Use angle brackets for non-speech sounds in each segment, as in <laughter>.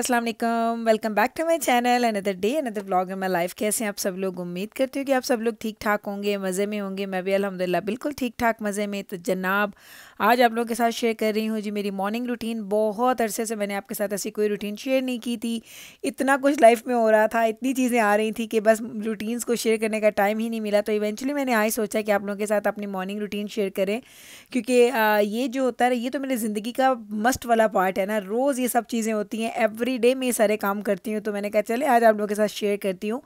अस्सलाम वालेकुम welcome back to my channel another day another blog in my life कैसे हैं आप सब लोग उम्मीद करती हूँ कि आप सब लोग ठीक ठाक होंगे मज़े में होंगे मैं भी अलहमदिल्ला बिल्कुल ठीक ठाक मज़े में तो जनाब आज आप लोगों के साथ शेयर कर रही हूँ जी मेरी मॉर्निंग रूटीन बहुत अरसे से मैंने आपके साथ ऐसी कोई रूटीन शेयर नहीं की थी इतना कुछ लाइफ में हो रहा था इतनी चीज़ें आ रही थी कि बस रूटीन्स को शेयर करने का टाइम ही नहीं मिला तो इवेंचुअली मैंने आज सोचा कि आप लोगों के साथ अपनी मॉर्निंग रूटीन शेयर करें क्योंकि ये जो होता है ये तो मेरी ज़िंदगी का मस्ट वाला पार्ट है ना रोज़ ये सब चीज़ें होती हैं एवरी डे मैं ये सारे काम करती हूँ तो मैंने कहा चले आज आप लोगों के साथ शेयर करती हूँ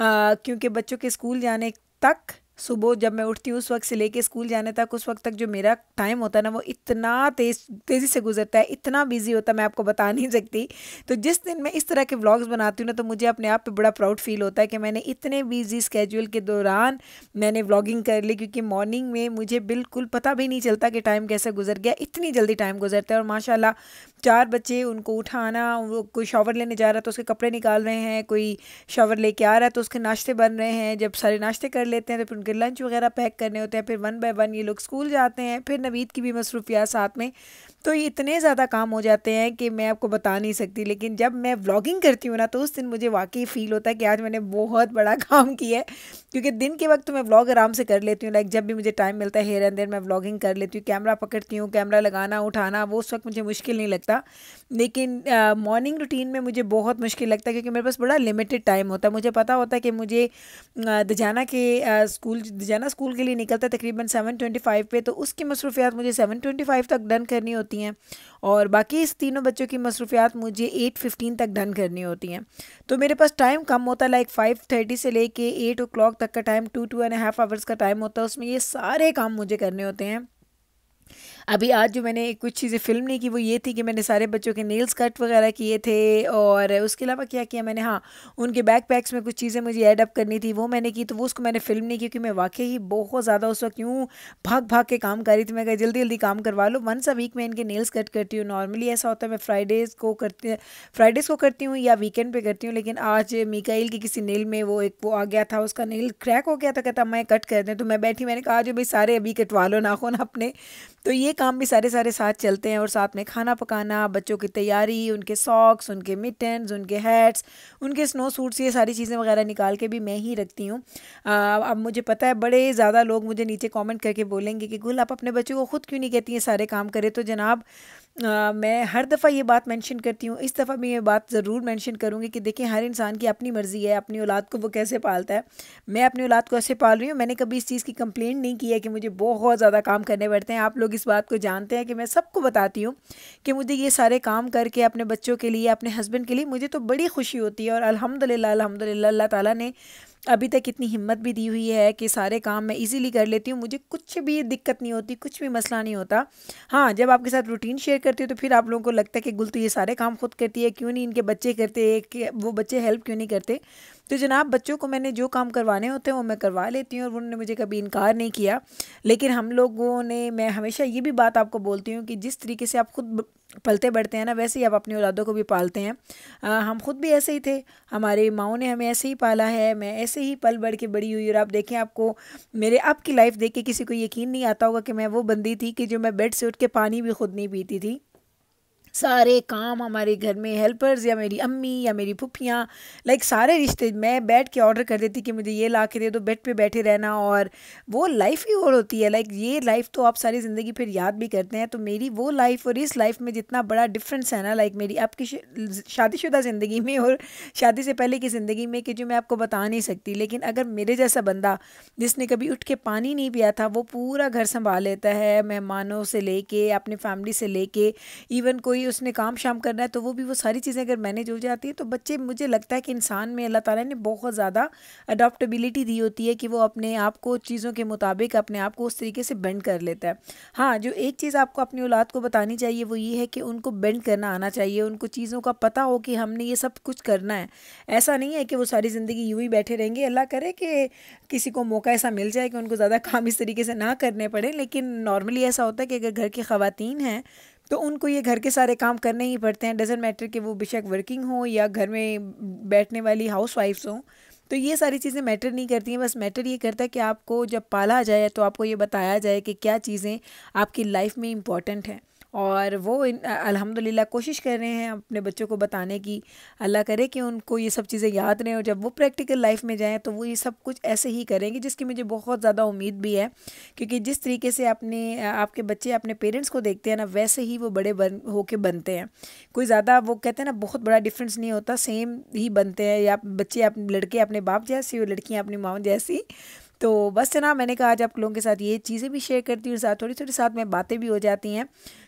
क्योंकि बच्चों के स्कूल जाने तक सुबह जब मैं उठती हूँ उस वक्त से लेके स्कूल जाने तक उस वक्त तक जो मेरा टाइम होता है ना वो इतना तेज तेज़ी से गुजरता है इतना बिजी होता है मैं आपको बता नहीं सकती तो जिस दिन मैं इस तरह के व्लॉग्स बनाती हूँ ना तो मुझे अपने आप पर बड़ा प्राउड फील होता है कि मैंने इतने बिजी स्केजुअल के दौरान मैंने व्लॉगिंग कर ली क्योंकि मॉर्निंग में मुझे बिल्कुल पता भी नहीं चलता कि टाइम कैसे गुजर गया इतनी जल्दी टाइम गुजरता है और माशाला चार बच्चे उनको उठाना वो कोई शॉवर लेने जा रहा है तो उसके कपड़े निकाल रहे हैं कोई शॉवर लेके आ रहा है तो उसके नाश्ते बन रहे हैं जब सारे नाश्ते कर लेते हैं तो फिर क्योंकि लंच वगैरह पैक करने होते हैं फिर वन बाय वन ये लोग स्कूल जाते हैं फिर नवीद की भी मसरूफियात साथ में तो ये इतने ज़्यादा काम हो जाते हैं कि मैं आपको बता नहीं सकती लेकिन जब मैं व्लॉगिंग करती हूँ ना तो उस दिन मुझे वाकई फ़ील होता है कि आज मैंने बहुत बड़ा <laughs> काम किया है क्योंकि दिन के वक्त तो मैं व्लॉग आराम से कर लेती हूँ लाइक जब भी मुझे टाइम मिलता है हेयर एंड देर मैं व्लॉगिंग कर लेती हूँ कैमरा पकड़ती हूँ कैमरा लगाना उठाना वो उस वक्त मुझे मुश्किल नहीं लगता लेकिन मॉर्निंग रूटीन में मुझे बहुत मुश्किल लगता है क्योंकि मेरे पास बड़ा लिमिटेड टाइम होता है मुझे पता होता है कि मुझे दजाना के स्कूल स्कूल जाना स्कूल के लिए निकलता है तकरीबन सेवन ट्वेंटी फाइव पे तो उसकी मसरूफियात मुझे सेवन ट्वेंटी फाइव तक डन करनी होती हैं और बाकी इस तीनों बच्चों की मसरूफियात मुझे एट फिफ्टीन तक डन करनी होती हैं तो मेरे पास टाइम कम होता है लाइक फाइव थर्टी से लेके एट ओ क्लाक तक का time to two and half hours का टाइम होता है उसमें ये सारे काम मुझे करने होते हैं अभी आज जो मैंने कुछ चीज़ें फिल्म नहीं की वो ये थी कि मैंने सारे बच्चों के नेल्स कट वगैरह किए थे और उसके अलावा क्या किया मैंने हाँ उनके बैक पैक्स में कुछ चीज़ें मुझे ऐड अप करनी थी वो मैंने की तो वो उसको मैंने फिल्म नहीं की क्योंकि मैं वाकई ही बहुत ज़्यादा उस वक्त यूँ भाग भाग के काम कर रही थी मैं कहा जल्दी जल्दी काम करवा लो वंस अ वीक मैं इनके नेल्स कट करती हूँ नॉर्मली ऐसा होता है मैं फ्राइडेज़ को करती फ्राइडेज़ को करती हूँ या वीकेंड पर करती हूँ लेकिन आज मिकाइल की किसी नेल में वो एक वो आ गया था उसका नेल क्रैक हो गया था कहता मैं कट कर दें तो मैं बैठी मैंने कहा जो भाई सारे अभी कटवा लो नाखून अपने तो ये काम भी सारे सारे साथ चलते हैं और साथ में खाना पकाना बच्चों की तैयारी उनके सॉक्स उनके मिटन्स उनके हैट्स उनके स्नो सूट्स ये सारी चीज़ें वगैरह निकाल के भी मैं ही रखती हूँ अब मुझे पता है बड़े ज़्यादा लोग मुझे नीचे कॉमेंट करके बोलेंगे कि गुल आप अपने बच्चों को ख़ुद क्यों नहीं कहती हैं सारे काम करें तो जनाब आ, मैं हर दफ़ा ये बात मेंशन करती हूँ इस दफ़ा मैं ये बात ज़रूर मेंशन करूँगी कि देखिए हर इंसान की अपनी मर्ज़ी है अपनी औलाद को वो कैसे पालता है मैं अपनी औलाद को ऐसे पाल रही हूँ मैंने कभी इस चीज़ की कंप्लेंट नहीं की है कि मुझे बहुत ज़्यादा काम करने पड़ते हैं आप लोग इस बात को जानते हैं कि मैं सबको बताती हूँ कि मुझे ये सारे काम करके अपने बच्चों के लिए अपने हस्बैंड के लिए मुझे तो बड़ी खुशी होती है और अलहमदिल्ला अलहमदिल्ला अल्लाह ताली ने अभी तक इतनी हिम्मत भी दी हुई है कि सारे काम मैं इजीली कर लेती हूँ मुझे कुछ भी दिक्कत नहीं होती कुछ भी मसला नहीं होता हाँ जब आपके साथ रूटीन शेयर करती हूँ तो फिर आप लोगों को लगता है कि गुल तो ये सारे काम खुद करती है क्यों नहीं इनके बच्चे करते वो बच्चे हेल्प क्यों नहीं करते तो जनाब बच्चों को मैंने जो काम करवाने होते हैं वो मैं करवा लेती हूँ और उन्होंने मुझे कभी इनकार नहीं किया लेकिन हम लोगों ने मैं हमेशा ये भी बात आपको बोलती हूँ कि जिस तरीके से आप खुद पलते बढ़ते हैं ना वैसे ही आप अपनी औलादों को भी पालते हैं आ, हम खुद भी ऐसे ही थे हमारे माओ ने हमें ऐसे ही पाला है मैं ऐसे ही पल बढ़ के बड़ी हुई और आप देखें आपको मेरे अब की लाइफ देख के किसी को यकीन नहीं आता होगा कि मैं वो बंदी थी कि जो मैं बेड से उठ के पानी भी खुद नहीं पीती थी सारे काम हमारे घर में हेल्पर्स या मेरी अम्मी या मेरी फुफियाँ लाइक सारे रिश्ते मैं बैठ के ऑर्डर कर देती कि मुझे ये ला के दे दो बेड पे बैठे रहना और वो लाइफ ही और होती है लाइक ये लाइफ तो आप सारी ज़िंदगी फिर याद भी करते हैं तो मेरी वो लाइफ और इस लाइफ में जितना बड़ा डिफरेंस है ना लाइक मेरी आपकी शादीशुदा ज़िंदगी में और शादी से पहले की ज़िंदगी में कि जो मैं आपको बता नहीं सकती लेकिन अगर मेरे जैसा बंदा जिसने कभी उठ के पानी नहीं पिया था वो पूरा घर संभाल लेता है मेहमानों से ले अपने फैमिली से ले इवन कोई उसने काम शाम करना है तो वो भी वो सारी चीज़ें अगर मैनेज हो जाती हैं तो बच्चे मुझे लगता है कि इंसान में अल्लाह ताला ने बहुत ज़्यादा अडोप्टबिलिटी दी होती है कि वो अपने आप को चीज़ों के मुताबिक अपने आप को उस तरीके से बेंड कर लेता है हाँ जो एक चीज़ आपको अपनी औलाद को बतानी चाहिए वो ये है कि उनको बेंड करना आना चाहिए उनको चीज़ों का पता हो कि हमने ये सब कुछ करना है ऐसा नहीं है कि वो सारी ज़िंदगी यूँ ही बैठे रहेंगे अल्लाह करे कि किसी को मौका ऐसा मिल जाए कि उनको ज़्यादा काम इस तरीके से ना करने पड़े लेकिन नॉर्मली ऐसा होता है कि अगर घर की खातन हैं तो उनको ये घर के सारे काम करने ही पड़ते हैं डजेंट मैटर कि वो बेशक वर्किंग हो या घर में बैठने वाली हाउस वाइफ्स हों तो ये सारी चीज़ें मैटर नहीं करती हैं बस मैटर ये करता है कि आपको जब पाला जाए तो आपको ये बताया जाए कि क्या चीज़ें आपकी लाइफ में इम्पॉर्टेंट हैं और वो अल्हम्दुलिल्लाह कोशिश कर रहे हैं अपने बच्चों को बताने की अल्लाह करे कि उनको ये सब चीज़ें याद रहें और जब वो प्रैक्टिकल लाइफ में जाएँ तो वो ये सब कुछ ऐसे ही करेंगे जिसकी मुझे बहुत ज़्यादा उम्मीद भी है क्योंकि जिस तरीके से अपने आपके बच्चे अपने पेरेंट्स को देखते हैं ना वैसे ही वो बड़े बन होके बनते हैं कोई ज़्यादा वो कहते हैं ना बहुत बड़ा डिफरेंस नहीं होता सेम ही बनते हैं या बच्चे अपने लड़के अपने बाप जैसी और लड़कियाँ अपनी माँ जैसी तो बस ना मैंने कहा आज आप लोगों के साथ ये चीज़ें भी शेयर करती हूँ और साथ थोड़ी थोड़ी साथ में बातें भी हो जाती हैं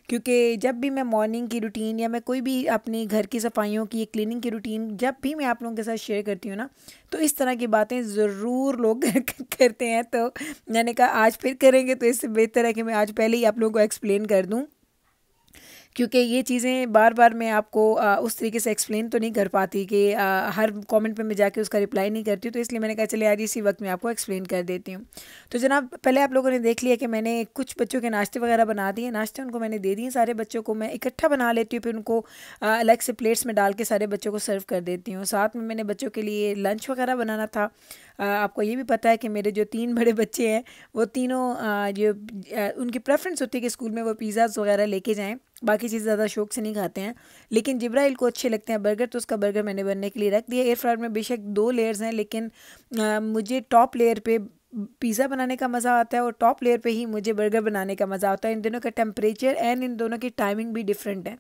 क्योंकि जब भी मैं मॉर्निंग की रूटीन या मैं कोई भी अपने घर की सफाइयों की क्लीनिंग की रूटीन जब भी मैं आप लोगों के साथ शेयर करती हूँ ना तो इस तरह की बातें ज़रूर लोग <laughs> करते हैं तो मैंने कहा आज फिर करेंगे तो इससे बेहतर है कि मैं आज पहले ही आप लोगों को एक्सप्लेन कर दूँ क्योंकि ये चीज़ें बार बार मैं आपको आ, उस तरीके से एक्सप्लेन तो नहीं कर पाती कि आ, हर कमेंट पे मैं जाके उसका रिप्लाई नहीं करती तो इसलिए मैंने कहा चले यार इसी वक्त मैं आपको एक्सप्लेन कर देती हूँ तो जनाब पहले आप लोगों ने देख लिया कि मैंने कुछ बच्चों के नाश्ते वगैरह बना दिए नाश्ते उनको मैंने दे दिए सारे बच्चों को मैं इकट्ठा बना लेती हूँ फिर उनको अलग से प्लेट्स में डाल के सारे बच्चों को सर्व कर देती हूँ साथ में मैंने बच्चों के लिए लंच वगैरह बनाना था आपको ये भी पता है कि मेरे जो तीन बड़े बच्चे हैं वो तीनों जो उनकी प्रेफरेंस होती है कि स्कूल में वो पिज़्ज़ाज वगैरह लेके जाएँ बाकी चीज़ ज़्यादा शौक से नहीं खाते हैं लेकिन जब्राइल को अच्छे लगते हैं बर्गर तो उसका बर्गर मैंने बनने के लिए रख दिया एयर फ्रायर में बेशक दो लेयर्स हैं लेकिन मुझे टॉप लेयर पर पिज़्ज़ा बनाने का मज़ा आता है और टॉप लेयर पे ही मुझे बर्गर बनाने का मज़ा आता है इन दोनों का टेम्परेचर एंड इन दोनों की टाइमिंग भी डिफरेंट है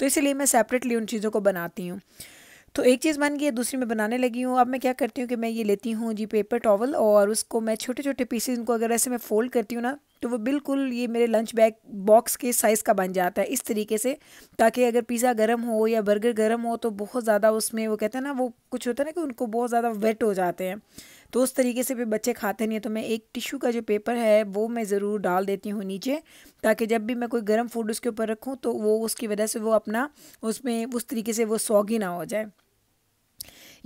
तो इसलिए मैं सेपरेटली उन चीज़ों को बनाती हूँ तो एक चीज़ बन गई दूसरी मैं बनाने लगी हूँ अब मैं क्या करती हूँ कि मैं ये लेती हूँ जी पेपर टॉवल और उसको मैं छोटे छोटे पीसेज इनको अगर ऐसे मैं फ़ोल्ड करती हूँ ना तो वो बिल्कुल ये मेरे लंच बैग बॉक्स के साइज़ का बन जाता है इस तरीके से ताकि अगर पिज़्ज़ा गर्म हो या बर्गर गर्म हो तो बहुत ज़्यादा उसमें वो कहते हैं ना वो कुछ होता है ना कि उनको बहुत ज़्यादा वेट हो जाते हैं तो उस तरीके से भी बच्चे खाते नहीं तो मैं एक टिशू का जो पेपर है वो मैं ज़रूर डाल देती हूँ नीचे ताकि जब भी मैं कोई गर्म फूड उसके ऊपर रखूँ तो वो उसकी वजह से वो अपना उसमें उस तरीके से वो सौगी ना हो जाए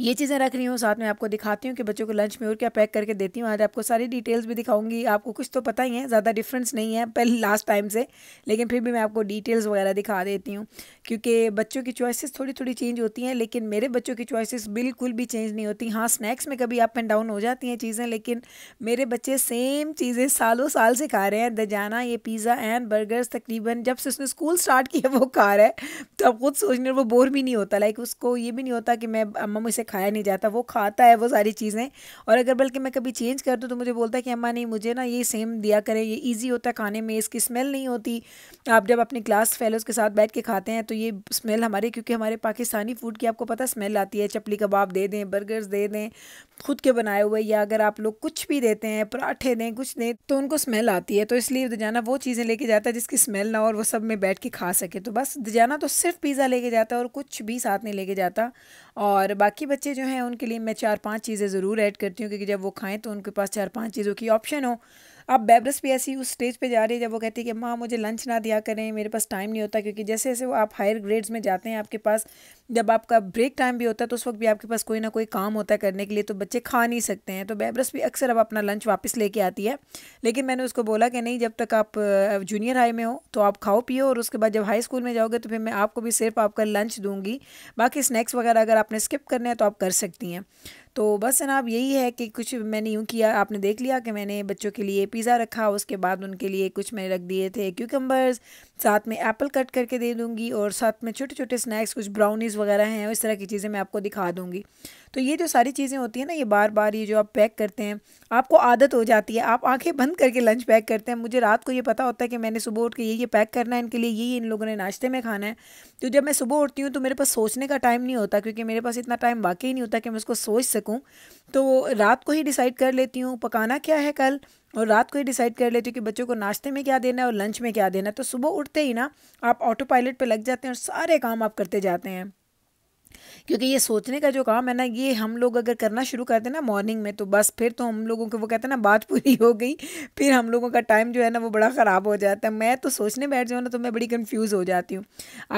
ये चीज़ें रख रही हूँ साथ में आपको दिखाती हूँ कि बच्चों को लंच में और क्या पैक करके देती हूँ आज आपको सारी डिटेल्स भी दिखाऊंगी आपको कुछ तो पता ही है ज़्यादा डिफरेंस नहीं है पहले लास्ट टाइम से लेकिन फिर भी मैं आपको डिटेल्स वगैरह दिखा देती हूँ क्योंकि बच्चों की चॉइसिस थोड़ी थोड़ी चेंज होती हैं लेकिन मेरे बच्चों की चॉइसिस बिल्कुल भी चेंज नहीं होती हाँ स्नैक्स में कभी अप एंड डाउन हो जाती हैं चीज़ें लेकिन मेरे बच्चे सेम चीज़ें सालों साल से खा रहे हैं दजाना ये पिज़्ज़ा एंड बर्गर्स तकरीबन जब से उसने स्कूल स्टार्ट किया वो खा रहा है तो अब खुद सोचने वो बोर भी नहीं होता लाइक उसको ये भी नहीं होता कि मैं अम्मा मुझसे खाया नहीं जाता वो खाता है वो सारी चीज़ें और अगर बल्कि मैं कभी चेंज कर दूँ तो मुझे बोलता है कि अम्मा नहीं मुझे ना ये सेम दिया करें ये ईजी होता है खाने में इसकी स्मेल नहीं होती आप जब अपने क्लास फेलोज़ के साथ बैठ के खाते हैं तो ये स्मेल हमारे क्योंकि हमारे पाकिस्तानी फूड की आपको पता स्मेल आती है चपली कबाब दे दें बर्गर्स दे दें खुद के बनाए हुए या अगर आप लोग कुछ भी देते हैं पराठे दें कुछ दें तो उनको स्मेल आती है तो इसलिए दजाना वो चीज़ें लेके जाता है जिसकी स्मेल ना और वो सब में बैठ के खा सके तो बस दजाना तो सिर्फ पिज़्ज़ा लेके जाता है और कुछ भी साथ नहीं लेके जाता और बाकी बच्चे जो हैं उनके लिए मैं चार पाँच चीज़ें ज़रूर ऐड करती हूँ क्योंकि जब वो खाएँ तो उनके पास चार पाँच चीज़ों की ऑप्शन हो अब बेबरस भी ऐसी उस स्टेज पे जा रही है जब वो कहती है कि माँ मुझे लंच ना दिया करें मेरे पास टाइम नहीं होता क्योंकि जैसे जैसे वो आप हायर ग्रेड्स में जाते हैं आपके पास जब आपका ब्रेक टाइम भी होता है तो उस वक्त भी आपके पास कोई ना कोई काम होता है करने के लिए तो बच्चे खा नहीं सकते हैं तो बेबरस भी अक्सर अब अपना लंच वापस लेके आती है लेकिन मैंने उसको बोला कि नहीं जब तक आप जूनियर हाई में हो तो आप खाओ पियो और उसके बाद जब हाई स्कूल में जाओगे तो फिर मैं आपको भी सिर्फ आपका लंच दूंगी बाकी स्नैक्स वगैरह अगर आपने स्किप करने हैं तो आप कर सकती हैं तो बस जनाब यही है कि कुछ मैंने यूँ किया आपने देख लिया कि मैंने बच्चों के लिए पिज़्ज़ा रखा उसके बाद उनके लिए कुछ मैंने रख दिए थे क्यूकम्बर्स साथ में एप्पल कट करके दे दूँगी और साथ में छोटे छोटे स्नैक्स कुछ ब्राउनीज़ वगैरह हैं इस तरह की चीज़ें मैं आपको दिखा दूँगी तो ये जो सारी चीज़ें होती हैं ना ये बार बार ये जो आप पैक करते हैं आपको आदत हो जाती है आप आंखें बंद करके लंच पैक करते हैं मुझे रात को ये पता होता है कि मैंने सुबह उठ के ये ये पैक करना है इनके लिए ये इन लोगों ने नाश्ते में खाना है तो जब मैं सुबह उठती हूँ तो मेरे पास सोचने का टाइम नहीं होता क्योंकि मेरे पास इतना टाइम वाकई नहीं होता कि मैं उसको सोच सकूँ तो रात को ही डिसाइड कर लेती हूँ पकाना क्या है कल और रात को ही डिसाइड कर लेती हूँ कि बच्चों को नाश्ते में क्या देना है और लंच में क्या देना है तो सुबह उठते ही ना आप ऑटो पायलट पर लग जाते हैं और सारे काम आप करते जाते हैं क्योंकि ये सोचने का जो काम है ना ये हम लोग अगर करना शुरू करते हैं ना मॉर्निंग में तो बस फिर तो हम लोगों को वो कहते हैं ना बात पूरी हो गई फिर हम लोगों का टाइम जो है ना वो बड़ा ख़राब हो जाता है मैं तो सोचने बैठ जाऊँ ना तो मैं बड़ी कन्फ्यूज़ हो जाती हूँ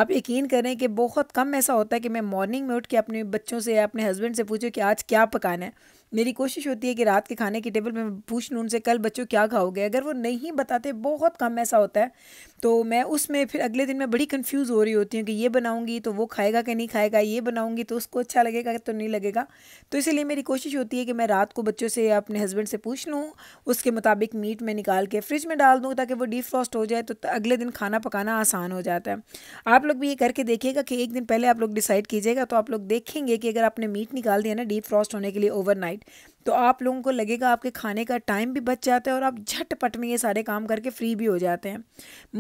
आप यकीन करें कि बहुत कम ऐसा होता है कि मैं मॉर्निंग में उठ के अपने बच्चों से या अपने हस्बैंड से पूछूँ कि आज क्या पकाना है मेरी कोशिश होती है कि रात के खाने की टेबल में पूछ लूँ उनसे कल बच्चों क्या खाओगे अगर वो नहीं बताते बहुत कम ऐसा होता है तो मैं उसमें फिर अगले दिन मैं बड़ी कन्फ्यूज़ हो रही होती हूँ कि ये बनाऊँगी तो वो खाएगा कि नहीं खाएगा ये बनाऊँगी तो उसको अच्छा लगेगा तो नहीं लगेगा तो इसीलिए मेरी कोशिश होती है कि मैं रात को बच्चों से अपने हस्बैंड से पूछ लूँ उसके मुताबिक मीट मैं निकाल के फ्रिज में डाल दूँ ताकि वो डीप फ्रॉस्ट हो जाए तो अगले दिन खाना पकाना आसान हो जाता है आप लोग भी ये करके देखिएगा कि एक दिन पहले आप लोग डिसाइड कीजिएगा तो आप लोग देखेंगे कि अगर आपने मीट निकाल दिया ना डीप फ्रॉस्ट होने के लिए ओवर right तो आप लोगों को लगेगा आपके खाने का टाइम भी बच जाता है और आप झटपट में ये सारे काम करके फ्री भी हो जाते हैं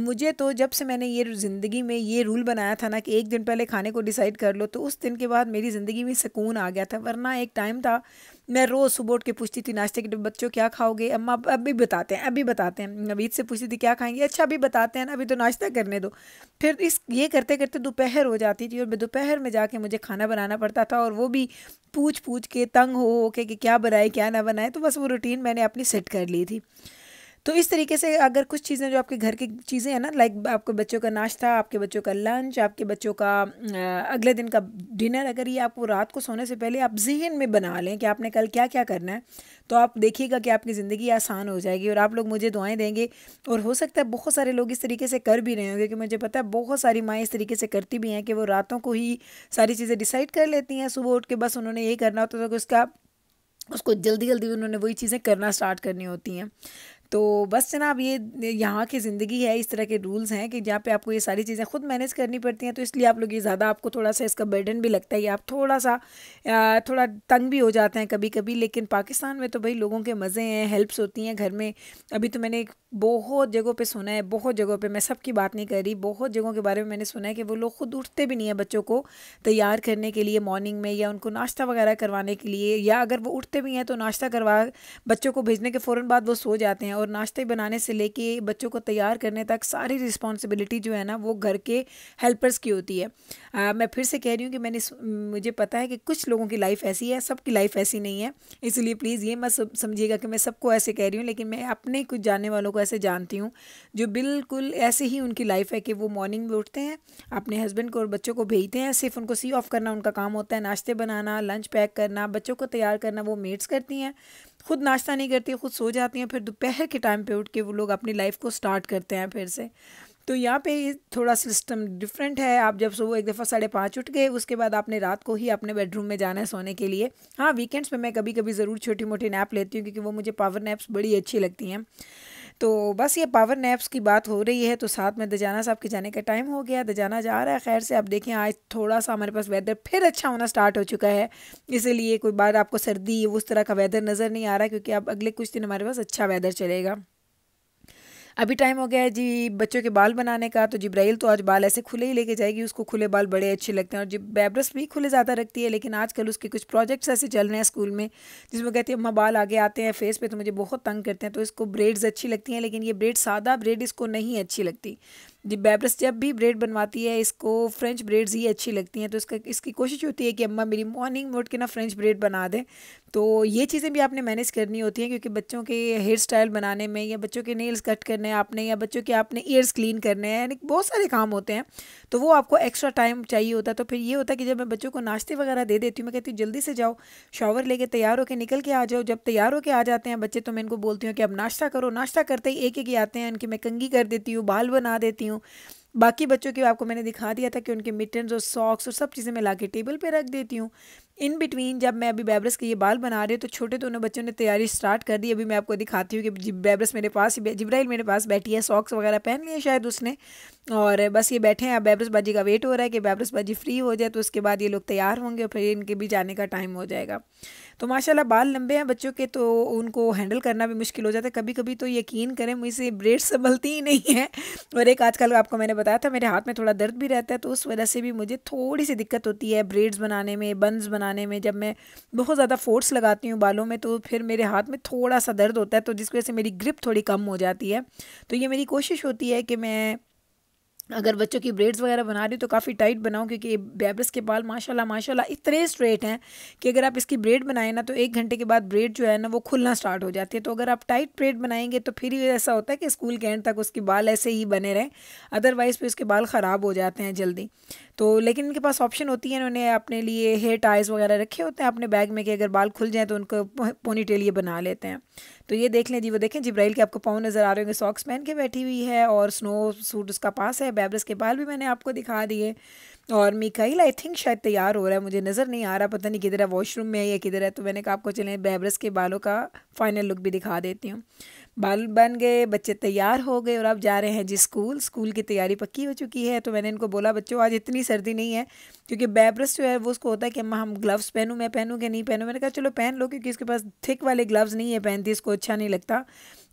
मुझे तो जब से मैंने ये ज़िंदगी में ये रूल बनाया था ना कि एक दिन पहले खाने को डिसाइड कर लो तो उस दिन के बाद मेरी ज़िंदगी में सुकून आ गया था वरना एक टाइम था मैं रोज़ सुबह उठ के पूछती थी नाश्ते के बच्चों क्या खाओगे अम्मा अब भी बताते हैं अभी बताते हैं नवीद से पूछती थी क्या खाएंगे अच्छा अभी बताते हैं ना अभी तो नाश्ता करने दो फिर इस ये करते करते दोपहर हो जाती थी और दोपहर में जाके मुझे खाना बनाना पड़ता था और वो भी पूछ पूछ के तंग हो के कि क्या बनाए क्या ना बनाए तो बस वो रूटीन मैंने अपनी सेट कर ली थी तो इस तरीके से अगर कुछ चीज़ें जो आपके घर की चीज़ें हैं ना लाइक आपके बच्चों का नाश्ता आपके बच्चों का लंच आपके बच्चों का अगले दिन का डिनर अगर ये आप रात को सोने से पहले आप जहन में बना लें कि आपने कल क्या क्या करना है तो आप देखिएगा कि आपकी ज़िंदगी आसान हो जाएगी और आप लोग मुझे दुआएं देंगे और हो सकता है बहुत सारे लोग इस तरीके से कर भी रहे होंगे क्योंकि मुझे पता है बहुत सारी माएँ इस तरीके से करती भी हैं कि वो रातों को ही सारी चीज़ें डिसाइड कर लेती हैं सुबह उठ के बस उन्होंने ये करना होता था तो उसका उसको जल्दी जल्दी उन्होंने वही चीज़ें करना स्टार्ट करनी होती हैं तो बस जनाब ये यहाँ की ज़िंदगी है इस तरह के रूल्स हैं कि जहाँ पे आपको ये सारी चीज़ें खुद मैनेज करनी पड़ती हैं तो इसलिए आप लोग ये ज़्यादा आपको थोड़ा सा इसका बर्डन भी लगता है आप थोड़ा सा थोड़ा तंग भी हो जाते हैं कभी कभी लेकिन पाकिस्तान में तो भाई लोगों के मज़े हैं हेल्प्स होती हैं घर में अभी तो मैंने बहुत जगहों पर सुना है बहुत जगहों पर मैं सब की बात नहीं कर रही बहुत जगहों के बारे में मैंने सुना है कि वो लोग खुद उठते भी नहीं हैं बच्चों को तैयार करने के लिए मॉर्निंग में या उनको नाश्ता वगैरह करवाने के लिए या अगर वो उठते भी हैं तो नाश्ता करवा बच्चों को भेजने के फ़ौर बाद वो सो जाते हैं और नाश्ते बनाने से लेके बच्चों को तैयार करने तक सारी रिस्पॉन्सिबिलिटी जो है ना वो घर के हेल्पर्स की होती है आ, मैं फिर से कह रही हूँ कि मैंने मुझे पता है कि कुछ लोगों की लाइफ ऐसी है सबकी लाइफ ऐसी नहीं है इसलिए प्लीज़ ये मत समझिएगा कि मैं सबको ऐसे कह रही हूँ लेकिन मैं अपने कुछ जानने वालों को ऐसे जानती हूँ जो बिल्कुल ऐसे ही उनकी लाइफ है कि वो मॉर्निंग में उठते हैं अपने हस्बैंड को और बच्चों को भेजते हैं सिर्फ उनको सी ऑफ करना उनका काम होता है नाश्ते बनाना लंच पैक करना बच्चों को तैयार करना वो मेट्स करती हैं खुद नाश्ता नहीं करती खुद सो जाती हैं फिर दोपहर के टाइम पे उठ के वो लोग अपनी लाइफ को स्टार्ट करते हैं फिर से तो यहाँ पे थोड़ा सिस्टम डिफरेंट है आप जब सुबह एक दफ़ा साढ़े पाँच उठ गए उसके बाद आपने रात को ही अपने बेडरूम में जाना है सोने के लिए हाँ वीकेंड्स में मैं कभी कभी ज़रूर छोटी मोटी नैप लेती हूँ क्योंकि वो मुझे पावर नैप्स बड़ी अच्छी लगती हैं तो बस ये पावर नैप्स की बात हो रही है तो साथ में दजाना साहब के जाने का टाइम हो गया दजाना जा रहा है खैर से आप देखें आज थोड़ा सा हमारे पास वेदर फिर अच्छा होना स्टार्ट हो चुका है इसीलिए कोई बार आपको सर्दी उस तरह का वेदर नज़र नहीं आ रहा क्योंकि अब अगले कुछ दिन हमारे पास अच्छा वेदर चलेगा अभी टाइम हो गया है जी बच्चों के बाल बनाने का तो जिब्राइल तो आज बाल ऐसे खुले ही लेके जाएगी उसको खुले बाल बड़े अच्छे लगते हैं और जब बैब्रस भी खुले ज़्यादा रखती है लेकिन आजकल उसके कुछ प्रोजेक्ट्स ऐसे चल रहे हैं स्कूल में जिसमें कहती है अम्मा बाल आगे आते हैं फेस पे तो मुझे बहुत तंग करते हैं तो इसको ब्रेड्स अच्छी लगती हैं लेकिन ये ब्रेड सादा ब्रेड इसको नहीं अच्छी लगती जी बेबरस जब भी ब्रेड बनवाती है इसको फ्रेंच ब्रेड्स ही अच्छी लगती हैं तो इसका इसकी कोशिश होती है कि अम्मा मेरी मॉर्निंग मोड के ना फ्रेंच ब्रेड बना दें तो ये चीज़ें भी आपने मैनेज करनी होती हैं क्योंकि बच्चों के हेयर स्टाइल बनाने में या बच्चों के नेल्स कट करने आपने या बच्चों के आपने ईयर्स क्लीन करने हैं यानी बहुत सारे काम होते हैं तो वो आपको एक्स्ट्रा टाइम चाहिए होता है तो फिर ये होता है कि जब मैं बच्चों को नाश्ते वगैरह दे देती हूँ मैं कहती हूँ जल्दी से जाओ शॉवर लेके तैयार होकर निकल के आ जाओ जब तैयार होकर आ जाते हैं बच्चे तो मैं इनको बोलती हूँ कि अब नाश्ता करो नाश्ता करते ही एक एक ही आते हैं इनकी मैं कंगी कर देती हूँ बाल बना देती हूँ हूँ बाकी बच्चों की आपको मैंने दिखा दिया था कि उनके मिटन्स और सॉक्स और सब चीज़ें मैं ला के टेबल पर रख देती हूँ इन बिटवीन जब मैं अभी बैबरस के ये बाल बना रही हूँ तो छोटे दोनों बच्चों ने तैयारी स्टार्ट कर दी अभी मैं आपको दिखाती हूँ कि बैब्रस मेरे पास जिब्राइल मेरे पास बैठी है सॉक्स वगैरह पहन लिए शायद उसने और बस ये बैठे हैं अब बेबरस बाजी का वेट हो रहा है कि बेबरस बाजी फ्री हो जाए तो उसके बाद ये लोग तैयार होंगे और फिर इनके भी जाने का टाइम हो जाएगा तो माशाला बाल लंबे हैं बच्चों के तो उनको हैंडल करना भी मुश्किल हो जाता है कभी कभी तो यकीन करें मुझसे ब्रेड संभलती ही नहीं है और एक आजकल आपको मैंने बताया था मेरे हाथ में थोड़ा दर्द भी रहता है तो उस वजह से भी मुझे थोड़ी सी दिक्कत होती है ब्रेड्स बनाने में बंस बनाने बनाने में जब मैं बहुत ज़्यादा फोर्स लगाती हूँ बालों में तो फिर मेरे हाथ में थोड़ा सा दर्द होता है तो जिस वजह से मेरी ग्रिप थोड़ी कम हो जाती है तो ये मेरी कोशिश होती है कि मैं अगर बच्चों की ब्रेड्स वगैरह बना रही हो तो काफ़ी टाइट बनाओ क्योंकि बेबरस के बाल माशाल्लाह माशाल्लाह इतने स्ट्रेट हैं कि अगर आप इसकी ब्रेड बनाएं ना तो एक घंटे के बाद ब्रेड जो है ना वो खुलना स्टार्ट हो जाती है तो अगर आप टाइट ब्रेड बनाएंगे तो फिर ऐसा होता है कि स्कूल के एंड तक उसके बाल ऐसे ही बने रहें अदरवाइज़ फिर उसके बाल ख़राब हो जाते हैं जल्दी तो लेकिन इनके पास ऑप्शन होती है इन्होंने अपने लिए हेयर टाइज वगैरह रखे होते हैं अपने बैग में कि अगर बाल खुल जाएँ तो उनको पोनी टेल ये बना लेते हैं तो ये देख लें जी वो देखें जब्राइल के आपको पाँव नज़र आ रहे होंगे सॉक्स पहन के बैठी हुई है और स्नो सूट उसका पास है बैबरस के बाल भी मैंने आपको दिखा दिए और मिकाइल आई थिंक शायद तैयार हो रहा है मुझे नज़र नहीं आ रहा पता नहीं किधर है वॉशरूम में है या किधर है तो मैंने कहा आपको चले बैबरस के बालों का फाइनल लुक भी दिखा देती हूँ बाल बन गए बच्चे तैयार हो गए और अब जा रहे हैं जी स्कूल स्कूल की तैयारी पक्की हो चुकी है तो मैंने इनको बोला बच्चों आज इतनी सर्दी नहीं है क्योंकि बैबरस जो है वो उसको होता है कि अम्मा हम ग्लव्स पहनूँ मैं पहनूँ कि नहीं पहनूँ मैंने कहा चलो पहन लो क्योंकि इसके पास थिक वाले ग्लव्स नहीं है पहनती इसको अच्छा नहीं लगता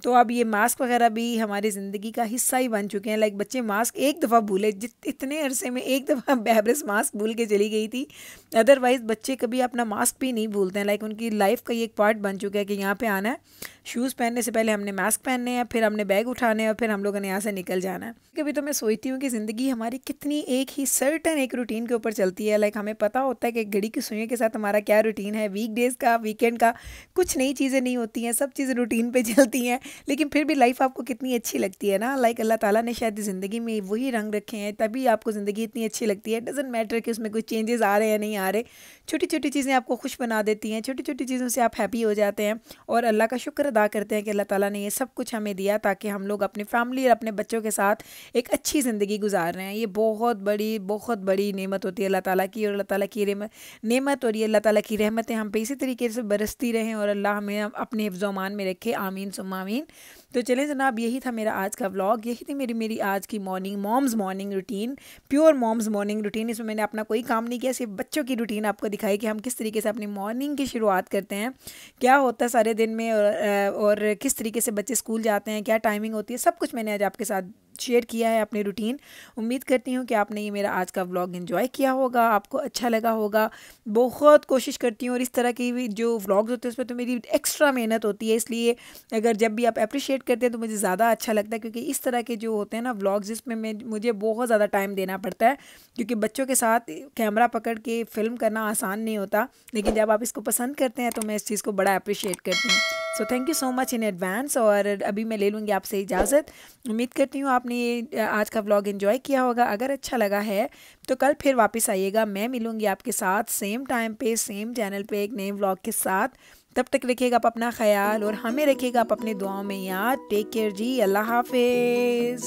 तो अब ये मास्क वगैरह भी हमारी ज़िंदगी का हिस्सा ही बन चुके हैं लाइक बच्चे मास्क एक दफ़ा भूले जित इतने अरसे में एक दफ़ा बेहबरस मास्क भूल के चली गई थी अदरवाइज़ बच्चे कभी अपना मास्क भी नहीं भूलते हैं लाइक उनकी लाइफ का ये एक पार्ट बन चुका है कि यहाँ पर आना है शूज़ पहनने से पहले हमने मास्क पहनने हैं फिर हमने बैग उठाने हैं और फिर हम लोगों ने यहाँ से निकल जाना है कभी तो मैं सोचती हूँ कि ज़िंदगी हमारी कितनी एक ही सर्टन एक रूटीन के ऊपर चलती है लाइक हमें पता होता है कि घड़ी की सुइयों के साथ हमारा क्या रूटीन है वीक डेज़ का वीकेंड का कुछ नई चीज़ें नहीं होती हैं सब चीज़ें रूटीन पर चलती हैं लेकिन फिर भी लाइफ आपको कितनी अच्छी लगती है ना लाइक अल्लाह ताला ने शायद ज़िंदगी में वही रंग रखे हैं तभी आपको ज़िंदगी इतनी अच्छी लगती है डजेंट मैटर कि उसमें कोई चेंजेस आ रहे हैं नहीं आ रहे छोटी छोटी चीज़ें आपको खुश बना देती हैं छोटी छोटी चीज़ों से आप हैप्पी हो जाते हैं और अल्लाह का शुक्र अदा करते हैं कि अल्लाह ताली ने यह सब कुछ हमें दिया ताकि हम लोग अपने फैमिली और अपने बच्चों के साथ एक अच्छी ज़िंदगी गुजार रहे हैं ये बहुत बड़ी बहुत बड़ी नेमत होती है अल्लाह ताली की और अल्लाह ताली की नेमत और ये अल्लाह ताली की रहमतें हम पे इसी तरीके से बरसती रहें और अल्लाह हमें अपने हिफ्ज़ोमान में रखे आमीन सुमामीन रूटीन तो चले जनाब यही था मेरा आज का व्लॉग यही थी मेरी मेरी आज की morning moms morning routine pure moms morning routine इसमें मैंने अपना कोई काम नहीं किया सिर्फ बच्चों की रूटीन आपको दिखाई कि हम किस तरीके से अपनी मॉर्निंग की शुरुआत करते हैं क्या होता है सारे दिन में और, और किस तरीके से बच्चे स्कूल जाते हैं क्या टाइमिंग होती है सब कुछ मैंने आज आपके साथ शेयर किया है अपनी रूटीन उम्मीद करती हूँ कि आपने ये मेरा आज का व्लॉग इन्जॉय किया होगा आपको अच्छा लगा होगा बहुत कोशिश करती हूँ और इस तरह की भी जो व्लॉग्स होते हैं उसमें तो मेरी एक्स्ट्रा मेहनत होती है इसलिए अगर जब भी आप अप्रिशिएट करते हैं तो मुझे ज़्यादा अच्छा लगता है क्योंकि इस तरह के जो होते हैं ना व्लॉग्स मैं मुझे बहुत ज़्यादा टाइम देना पड़ता है क्योंकि बच्चों के साथ कैमरा पकड़ के फ़िल्म करना आसान नहीं होता लेकिन जब आप इसको पसंद करते हैं तो मैं इस चीज़ को बड़ा अप्रिशिएट करती हूँ so thank you so much in advance और अभी मैं ले लूँगी आपसे इजाज़त उम्मीद करती हूँ आपने आज का व्लॉग इन्जॉय किया होगा अगर अच्छा लगा है तो कल फिर वापस आइएगा मैं मिलूँगी आपके साथ सेम टाइम पे सेम चैनल पे एक नए व्लॉग के साथ तब तक रखिएगा आप अपना ख्याल और हमें रखिएगा आप अपने दुआओं में याद टेक केयर जी अल्लाह हाफिज़